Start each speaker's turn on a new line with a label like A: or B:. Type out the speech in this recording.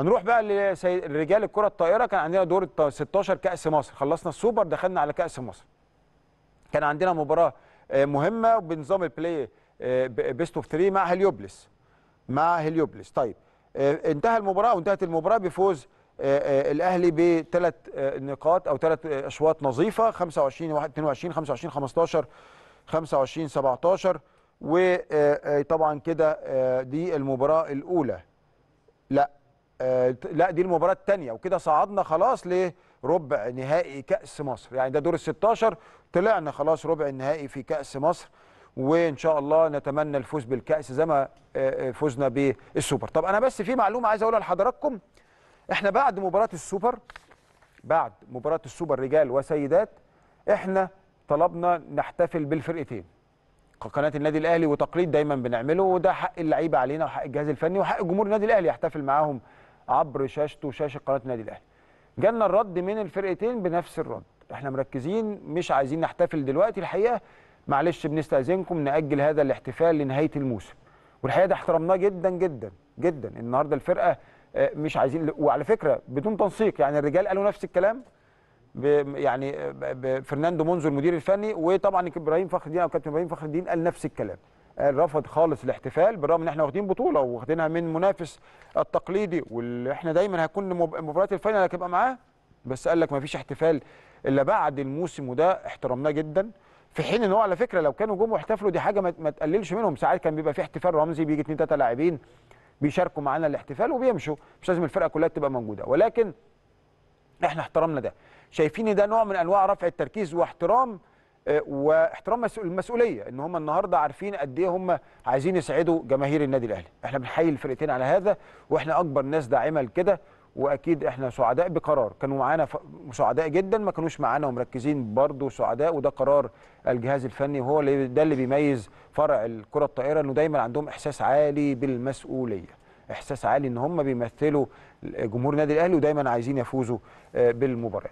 A: هنروح بقى لرجال الكره الطائره كان عندنا دور 16 كاس مصر خلصنا السوبر دخلنا على كاس مصر كان عندنا مباراه آه، مهمه بنظام البلاي بيست اوف 3 مع هليوبلس مع هليوبلس طيب آه، انتهى المباراه وانتهت المباراه بفوز آه، الاهلي بثلاث نقاط او ثلاث اشواط نظيفه 25 22 25 15 25 17 وطبعا كده دي المباراه الاولى لا آه، لا دي المباراه الثانيه وكده صعدنا خلاص لربع نهائي كاس مصر يعني ده دور ال 16 طلعنا خلاص ربع النهائي في كاس مصر وان شاء الله نتمنى الفوز بالكاس زي ما آه، آه، فزنا بالسوبر طب انا بس في معلومه عايز اقولها لحضراتكم احنا بعد مباراه السوبر بعد مباراه السوبر رجال وسيدات احنا طلبنا نحتفل بالفرقتين قناه النادي الاهلي وتقليد دايما بنعمله وده حق اللعيبه علينا وحق الجهاز الفني وحق جمهور النادي الاهلي يحتفل معاهم عبر شاشته شاشه قناه النادي الاهلي جالنا الرد من الفرقتين بنفس الرد احنا مركزين مش عايزين نحتفل دلوقتي الحقيقه معلش بنستاذنكم ناجل هذا الاحتفال لنهايه الموسم والحقيقه ده احترمناه جدا جدا جدا النهارده الفرقه آه، مش عايزين وعلى فكره بدون تنسيق يعني الرجال قالوا نفس الكلام يعني آه، فرناندو مونزو المدير الفني وطبعا ابراهيم فخر الدين او كابتن ابراهيم فخر الدين قال نفس الكلام رفض خالص الاحتفال بالرغم ان احنا واخدين بطوله واخدينها من منافس التقليدي واللي احنا دايما هيكون مباريات الفاينل هتبقى معاه بس قال لك ما فيش احتفال الا بعد الموسم وده احترمناه جدا في حين ان هو على فكره لو كانوا جم واحتفلوا دي حاجه ما تقللش منهم ساعات كان بيبقى في احتفال رمزي بيجي اثنين ثلاثه لاعبين بيشاركوا معانا الاحتفال وبيمشوا مش لازم الفرقه كلها تبقى موجوده ولكن احنا احترمنا ده شايفين ده نوع من انواع رفع التركيز واحترام واحترام المسؤوليه ان هم النهارده عارفين قد ايه هم عايزين يسعدوا جماهير النادي الاهلي احنا بنحيي الفرقتين على هذا واحنا اكبر ناس داعمه لكده واكيد احنا سعداء بقرار كانوا معانا ف... سعداء جدا ما كانوش معانا ومركزين برضه سعداء وده قرار الجهاز الفني وهو اللي ده اللي بيميز فرع الكره الطائره انه دايما عندهم احساس عالي بالمسؤوليه احساس عالي ان هم بيمثلوا جمهور النادي الاهلي ودايما عايزين يفوزوا آه، بالمباراه